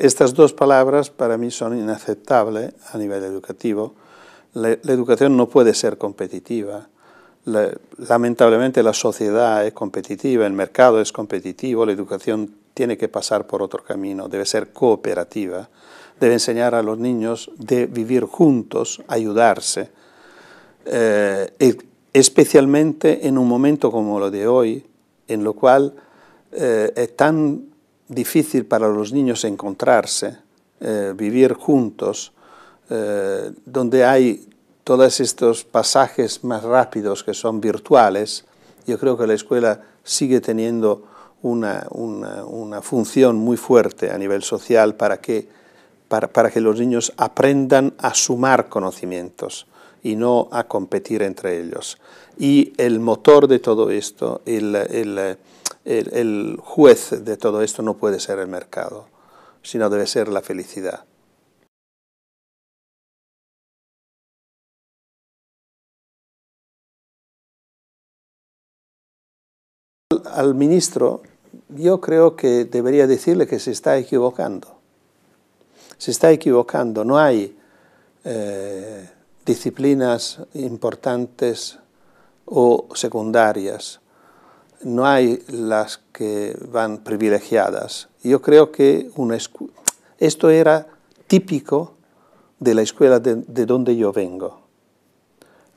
Estas dos palabras para mí son inaceptables a nivel educativo. la educación no puede ser competitiva lamentablemente la sociedad es competitiva, el mercado es competitivo, la educación tiene que pasar por otro camino, debe ser cooperativa, debe enseñar a los niños de vivir juntos, ayudarse, eh, especialmente en un momento como lo de hoy, en lo cual eh, es tan difícil para los niños encontrarse, eh, vivir juntos, donde hay todos estos pasajes más rápidos que son virtuales, yo creo que la escuela sigue teniendo una, función muy fuerte a nivel social para que, los niños aprendan a sumar conocimientos y no a competir entre ellos. Y el motor de todo esto, el, juez de todo esto no puede ser el mercado, sino debe ser la felicidad. al ministro, yo creo que debería decirle que se está equivocando. Se está equivocando, no hay eh, disciplinas importantes o secundarias, no hay las que van privilegiadas. Yo creo que esto era típico de la escuela de donde yo vengo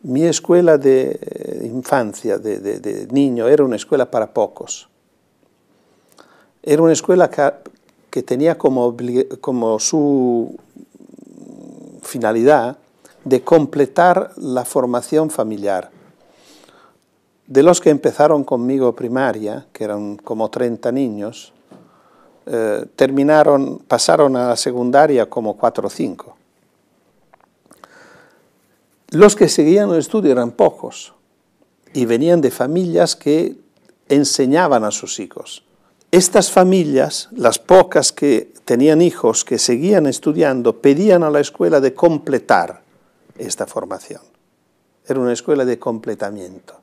mi escuela de eh, infancia, de, niño, era una escuela para pocos. Era una escuela que, tenía como, su finalidad de completar la formación familiar. De los que empezaron conmigo primaria, que eran como 30 niños, eh, terminaron, pasaron a la secundaria como 4 o 5. Los que seguían el estudio eran pocos y venían de familias que enseñaban a sus hijos. Estas familias, las pocas que tenían hijos que seguían estudiando, pedían a la escuela de completar esta formación. Era una escuela de completamiento.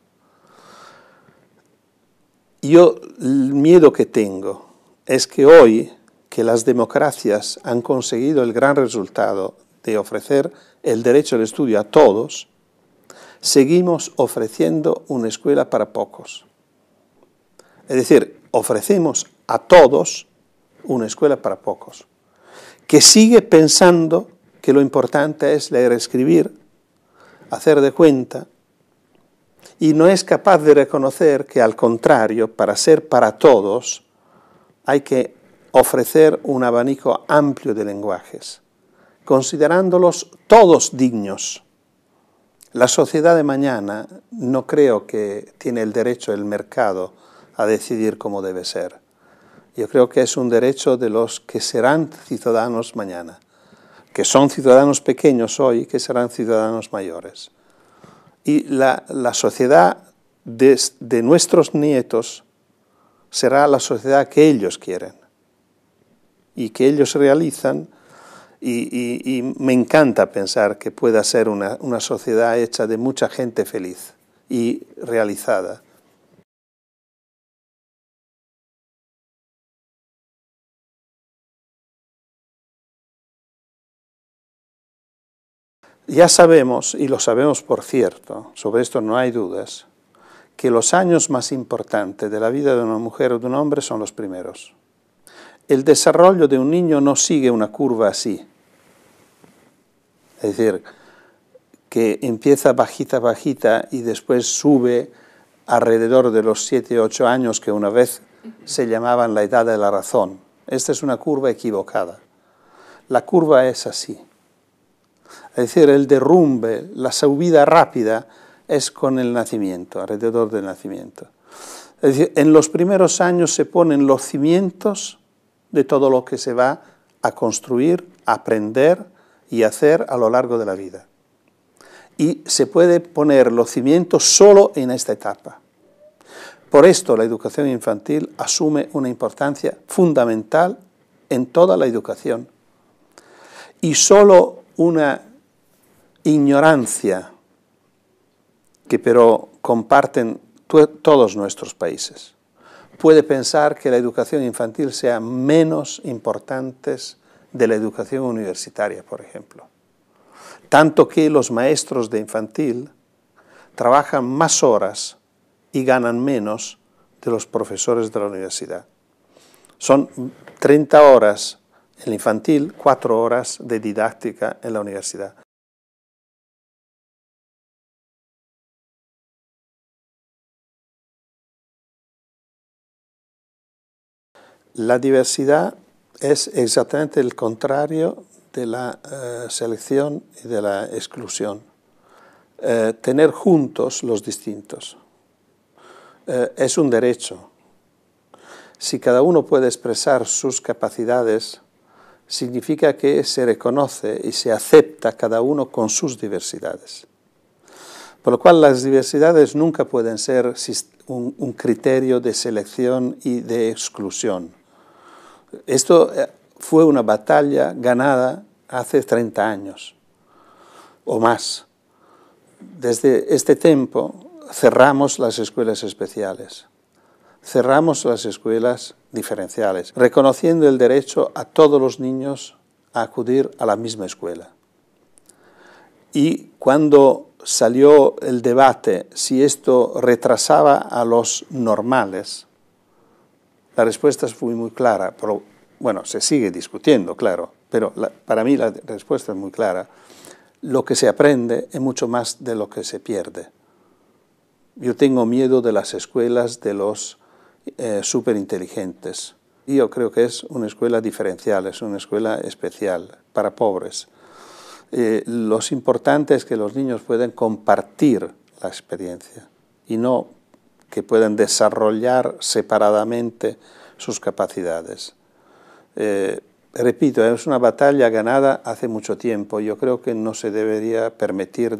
Yo el miedo que tengo es que hoy que las democracias han conseguido el gran resultado de ofrecer el derecho al estudio a todos, seguimos ofreciendo una escuela para pocos. Es decir, ofrecemos a todos una escuela para pocos, que sigue pensando que lo importante es leer, escribir, hacer de cuenta, y no es capaz de reconocer que al contrario, para ser para todos, hay que ofrecer un abanico amplio de lenguajes considerándolos todos dignos. La sociedad de mañana no creo que tiene el derecho el mercado a decidir cómo debe ser. Yo creo que es un derecho de los que serán ciudadanos mañana, que son ciudadanos pequeños hoy, que serán ciudadanos mayores. Y la, sociedad de nuestros nietos será la sociedad que ellos quieren y que ellos realizan y, me encanta pensar que pueda ser una sociedad hecha de mucha gente feliz y realizada. Ya sabemos, y lo sabemos por cierto, sobre esto no hay dudas, que los años más importantes de la vida de una mujer o de un hombre son los primeros el desarrollo de un niño no sigue una curva así. Es decir, que empieza bajita, bajita y después sube alrededor de los 7, 8 años que una vez se llamaban la edad de la razón. Esta es una curva equivocada. La curva es así. Es decir, el derrumbe, la subida rápida es con el nacimiento, alrededor del nacimiento. Es decir, en los primeros años se ponen los cimientos de todo lo que se va a construir, aprender y hacer a lo largo de la vida. Y se puede poner los cimientos solo en esta etapa. Por esto la educación infantil asume una importancia fundamental en toda la educación. Y solo una ignorancia que pero comparten todos nuestros países puede pensar que la educación infantil sea menos importante de la educación universitaria, por ejemplo. Tanto que los maestros de infantil trabajan más horas y ganan menos de los profesores de la universidad. Son 30 horas en infantil, 4 horas de didáctica en la universidad. La diversidad es exactamente el contrario de la eh, selección y de la exclusión. Eh, tener juntos los distintos eh, es un derecho. Si cada uno puede expresar sus capacidades, significa que se reconoce y se acepta cada uno con sus diversidades. Por lo cual las diversidades nunca pueden ser un criterio de selección y de exclusión. Esto eh, fue una batalla ganada hace 30 años o más. Desde este tiempo cerramos las escuelas especiales, cerramos las escuelas diferenciales, reconociendo el derecho a todos los niños a acudir a la misma escuela. Y cuando salió el debate si esto retrasaba a los normales, la respuesta fue muy clara, pero bueno, se sigue discutiendo, claro, pero para mí la respuesta es muy clara. Lo que se aprende es mucho más de lo que se pierde. Yo tengo miedo de las escuelas de los eh, superinteligentes. Yo creo que es una escuela diferencial, es una escuela especial para pobres. Eh, lo importante es que los niños puedan compartir la experiencia y no que puedan desarrollar separadamente sus capacidades. Eh, repito, es una batalla ganada hace mucho tiempo. Yo creo que no se debería permitir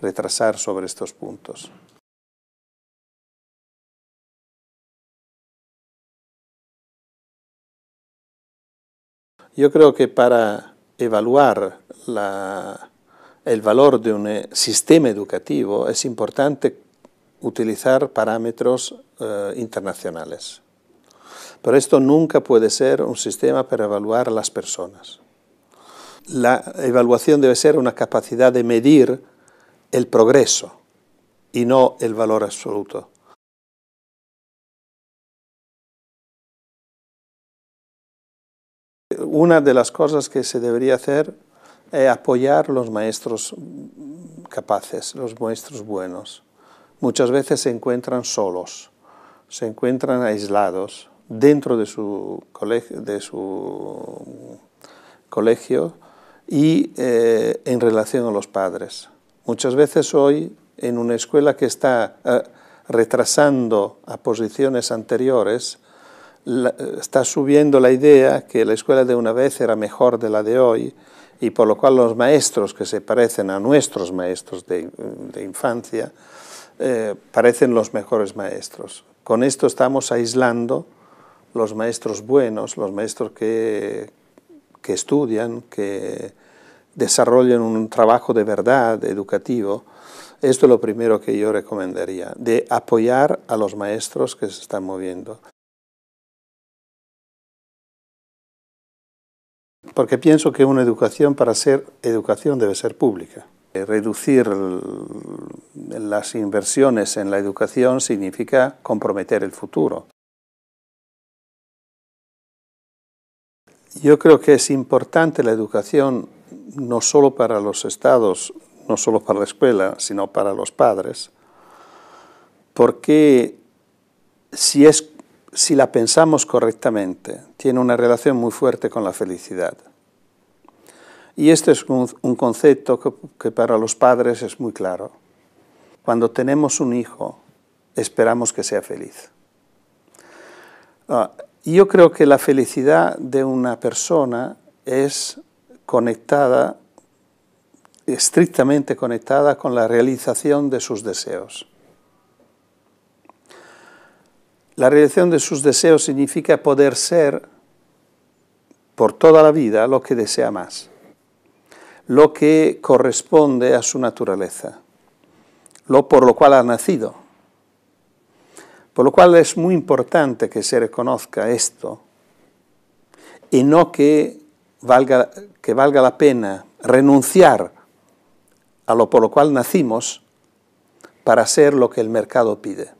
retrasar sobre estos puntos. Yo creo que para evaluar el valor de un eh, sistema educativo es importante utilizar parámetros eh, internacionales. Pero esto nunca puede ser un sistema para evaluar a las personas. La evaluación debe ser una capacidad de medir el progreso y no el valor absoluto. Una de las cosas que se debería hacer es apoyar los maestros capaces, los maestros buenos muchas veces se encuentran solos, se encuentran aislados dentro de su, colegio, y eh, en relación a los padres. Muchas veces hoy en una escuela que está eh, retrasando a posiciones anteriores, está subiendo la idea que la escuela de una vez era mejor de la de hoy y por lo cual los maestros que se parecen a nuestros maestros de infancia eh, parecen los mejores maestros. Con esto estamos aislando los maestros buenos, los maestros que, que estudian, que desarrollan un trabajo de verdad educativo. Esto es lo primero que yo recomendaría, de apoyar a los maestros que se están moviendo. Porque pienso que una educación para ser educación debe ser pública. Eh, reducir las inversiones en la educación significa comprometer el futuro. Yo creo que es importante la educación no solo para los estados, no solo para la escuela, sino para los padres, porque si, si la pensamos correctamente, tiene una relación muy fuerte con la felicidad. Y este es un, concepto que, para los padres es muy claro. Cuando tenemos un hijo, esperamos que sea feliz. Ah, yo creo que la felicidad de una persona es conectada, estrictamente conectada con la realización de sus deseos. La realización de sus deseos significa poder ser por toda la vida lo que desea más lo que corresponde a su naturaleza, lo por lo cual ha nacido. Por lo cual es muy importante que se reconozca esto y no que valga, que valga la pena renunciar a lo por lo cual nacimos para ser lo que el mercado pide.